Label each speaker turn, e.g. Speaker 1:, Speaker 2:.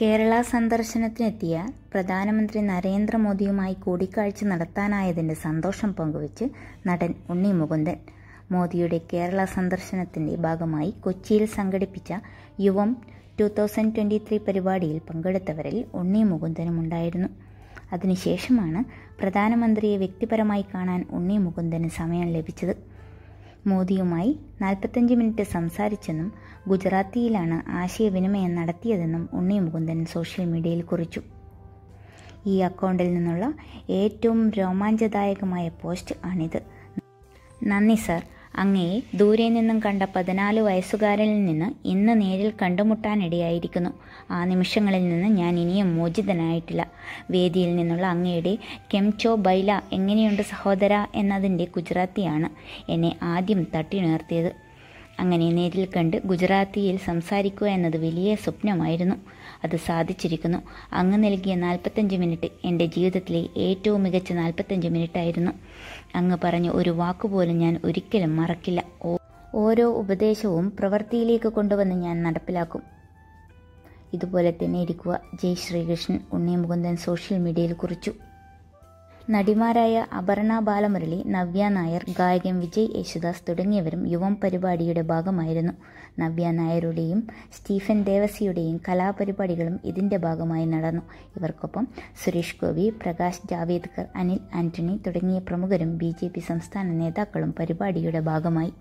Speaker 1: കേരള സന്ദർശനത്തിനെത്തിയ പ്രധാനമന്ത്രി നരേന്ദ്രമോദിയുമായി കൂടിക്കാഴ്ച നടത്താനായതിന്റെ സന്തോഷം പങ്കുവച്ച് നടൻ ഉണ്ണി മുകുന്ദൻ മോദിയുടെ കേരള സന്ദർശനത്തിന്റെ ഭാഗമായി കൊച്ചിയിൽ സംഘടിപ്പിച്ച Yuvam two thousand twenty three പരിപാടിയിൽ പങ്കെടുത്തവരിൽ ഉണ്ണി ഉണ്ടായിരുന്നു അതിനുശേഷമാണ് പ്രധാനമന്ത്രിയെ വ്യക്തിപരമായി കാണാൻ ഉണ്ണി മുകുന്ദന് സമയം ലഭിച്ചത് മോദിയുമായി നാൽപ്പത്തഞ്ച് മിനിറ്റ് സംസാരിച്ചെന്നും ഗുജറാത്തിയിലാണ് ആശയവിനിമയം നടത്തിയതെന്നും ഉണ്ണി മുകുന്ദൻ സോഷ്യൽ മീഡിയയിൽ കുറിച്ചു ഈ അക്കൗണ്ടിൽ നിന്നുള്ള ഏറ്റവും രോമാഞ്ചദായകമായ പോസ്റ്റ് ആണിത് നന്ദി സാർ അങ്ങയെ ദൂരെ നിന്നും കണ്ട പതിനാല് വയസ്സുകാരനിൽ നിന്ന് ഇന്ന് നേരിൽ കണ്ടുമുട്ടാനിടയായിരിക്കുന്നു ആ നിമിഷങ്ങളിൽ നിന്ന് ഞാൻ ഇനിയും മോചിതനായിട്ടില്ല വേദിയിൽ നിന്നുള്ള അങ്ങയുടെ കെംചോ ബൈല എങ്ങനെയുണ്ട് സഹോദര എന്നതിൻ്റെ ഗുജറാത്തിയാണ് എന്നെ ആദ്യം തട്ടിനുയർത്തിയത് അങ്ങനെ നേരിൽ കണ്ട് ഗുജറാത്തിയിൽ സംസാരിക്കുക എന്നത് വലിയ സ്വപ്നമായിരുന്നു അത് സാധിച്ചിരിക്കുന്നു അങ്ങ് നൽകിയ നാൽപ്പത്തഞ്ച് മിനിറ്റ് എൻ്റെ ജീവിതത്തിലെ ഏറ്റവും മികച്ച നാൽപ്പത്തഞ്ച് മിനിറ്റായിരുന്നു അങ്ങ് പറഞ്ഞ ഒരു വാക്കുപോലും ഞാൻ ഒരിക്കലും മറക്കില്ല ഓരോ ഉപദേശവും പ്രവൃത്തിയിലേക്ക് കൊണ്ടുവന്ന് ഞാൻ നടപ്പിലാക്കും ഇതുപോലെ തന്നെ ഇരിക്കുക ജയ് ശ്രീകൃഷ്ണൻ മുകുന്ദൻ സോഷ്യൽ മീഡിയയിൽ കുറിച്ചു നടിമാരായ അപർണ ബാലമുരളി നവ്യ നായർ ഗായകൻ വിജയ് യേശുദാസ് തുടങ്ങിയവരും യുവം പരിപാടിയുടെ ഭാഗമായിരുന്നു നവ്യ നായരുടെയും സ്റ്റീഫൻ ദേവസിയുടെയും കലാപരിപാടികളും ഇതിൻ്റെ ഭാഗമായി നടന്നു ഇവർക്കൊപ്പം സുരേഷ് ഗോപി പ്രകാശ് ജാവേദ്കർ അനിൽ ആന്റണി തുടങ്ങിയ പ്രമുഖരും ബി സംസ്ഥാന നേതാക്കളും പരിപാടിയുടെ ഭാഗമായി